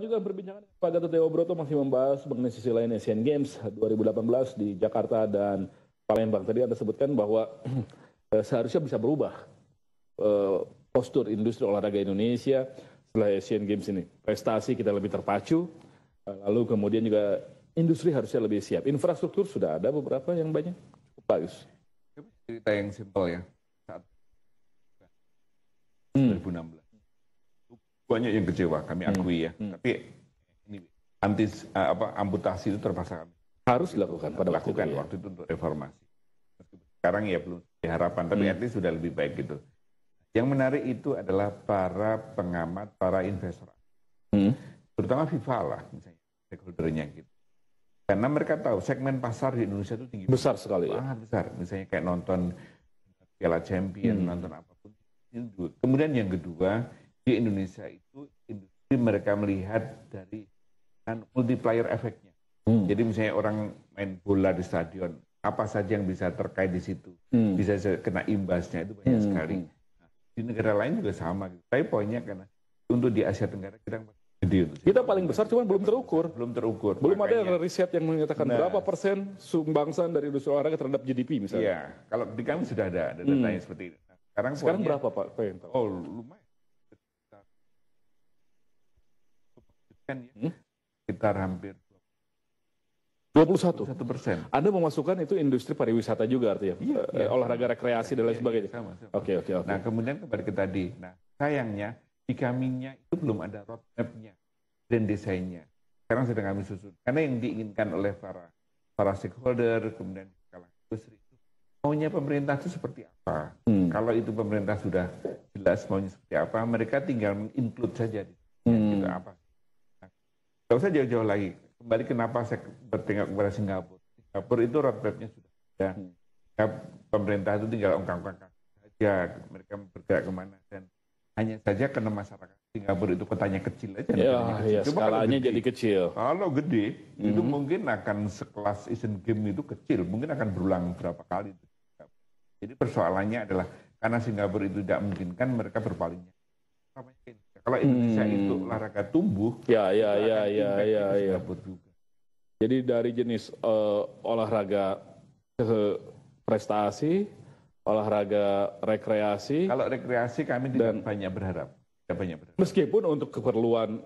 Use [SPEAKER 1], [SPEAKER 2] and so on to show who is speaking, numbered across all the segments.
[SPEAKER 1] juga berbincang Pak Gatot Dewa Broto masih membahas mengenai sisi lain Asian Games 2018 di Jakarta dan Palembang. Tadi Anda sebutkan bahwa eh, seharusnya bisa berubah eh, postur industri olahraga Indonesia setelah Asian Games ini. Prestasi kita lebih terpacu, eh, lalu kemudian juga industri harusnya lebih siap. Infrastruktur sudah ada beberapa yang banyak, cukup bagus. Cerita yang simpel ya, saat 2016. Hmm banyak yang kecewa kami hmm. akui ya hmm. tapi ini anti eh, apa amputasi itu terpaksa kami harus dilakukan pada waktu itu, ya. waktu itu untuk reformasi sekarang ya belum diharapkan tapi hmm. at sudah lebih baik gitu yang menarik itu adalah para pengamat para investor hmm. terutama FIFA lah misalnya stakeholdernya gitu karena mereka tahu segmen pasar di Indonesia itu tinggi besar sekali ya. sangat besar misalnya kayak nonton Piala Champion hmm. nonton apapun kemudian yang kedua di Indonesia itu industri mereka melihat dari multiplier efeknya. Hmm. Jadi misalnya orang main bola di stadion, apa saja yang bisa terkait di situ, hmm. bisa kena imbasnya itu banyak hmm. sekali. Hmm. Nah, di negara lain juga sama. Gitu. Tapi poinnya karena untuk di Asia Tenggara kita gede. Kita paling besar cuman belum terukur. Belum terukur. Belum makanya, ada riset yang menyatakan nah, berapa persen sumbangsan dari industri olahraga terhadap GDP misalnya. Iya, kalau di kami sudah ada, ada hmm. datanya hmm. seperti ini. Nah, sekarang sekarang poinnya, berapa Pak? Oh, lumayan persen, kan ya. Hmm? sekitar hampir 21. persen. Anda memasukkan itu industri pariwisata juga artinya, iya, iya. Eh, olahraga rekreasi dan lain iya, sebagainya. Iya, sama, sama. Oke, oke, oke. Nah, kemudian kembali ke tadi. Nah, sayangnya di kami itu belum ada roadmap-nya dan desainnya. Sekarang sedang kami susun. Karena yang diinginkan oleh para para stakeholder, kemudian kalau industri itu, maunya pemerintah itu seperti apa? Hmm. Kalau itu pemerintah sudah jelas maunya seperti apa, mereka tinggal include saja. hmm. gitu, apa Gak usah jauh-jauh lagi. Kembali kenapa saya bertindak kepada Singapura. Singapura itu roadmapnya sudah ada. Hmm. Ya, pemerintah itu tinggal ongkang-ongkang saja. Mereka bergerak kemana. Dan hanya saja karena masyarakat Singapura itu kotanya kecil aja. Ya, ya Cuma kalau gede, jadi kecil. Kalau gede, mm-hmm. itu hmm. mungkin akan sekelas Asian Games itu kecil. Mungkin akan berulang berapa kali. Jadi persoalannya adalah karena Singapura itu tidak memungkinkan mereka berpalingnya. Kalau Indonesia hmm. itu olahraga tumbuh, ya ya ya, ya ya ya ya, ya. juga. Jadi dari jenis uh, olahraga uh, prestasi, olahraga rekreasi. Kalau rekreasi kami tidak dan, banyak berharap. Tidak banyak berharap. Meskipun untuk keperluan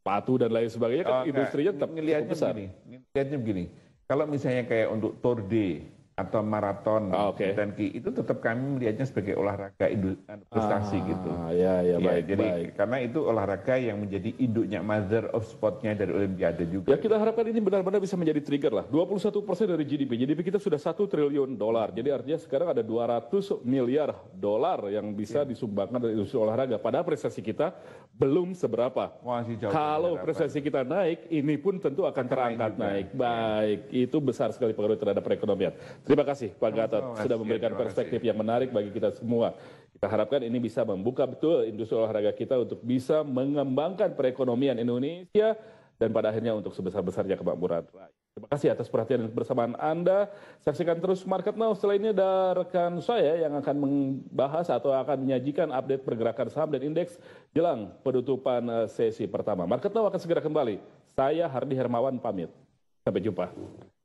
[SPEAKER 1] patu dan lain sebagainya kan industrinya tetap ngelihatnya besar. Begini, ngelihatnya begini. Kalau misalnya kayak untuk Tour de atau maraton oh, ah, okay. dan ki itu tetap kami melihatnya sebagai olahraga eh, prestasi ah, gitu. Ya, ya, ya baik, jadi baik. karena itu olahraga yang menjadi induknya mother of sportnya dari Olimpiade juga. Ya kita harapkan ini benar-benar bisa menjadi trigger lah. 21 persen dari GDP. GDP kita sudah satu triliun dolar. Jadi artinya sekarang ada 200 miliar dolar yang bisa ya. disumbangkan dari industri olahraga. Padahal prestasi kita belum seberapa. Masih jauh Kalau prestasi kita naik, ini pun tentu akan terangkat naik. Baik, itu besar sekali pengaruh terhadap perekonomian. Terima kasih Pak Gatot oh, sudah memberikan perspektif yang menarik bagi kita semua. Kita harapkan ini bisa membuka betul industri olahraga kita untuk bisa mengembangkan perekonomian Indonesia dan pada akhirnya untuk sebesar-besarnya kemakmuran Terima kasih atas perhatian dan kebersamaan Anda. Saksikan terus Market Now selainnya ada rekan saya yang akan membahas atau akan menyajikan update pergerakan saham dan indeks jelang penutupan eh, sesi pertama. Market Now akan segera kembali. Saya Hardi Hermawan pamit. Sampai jumpa.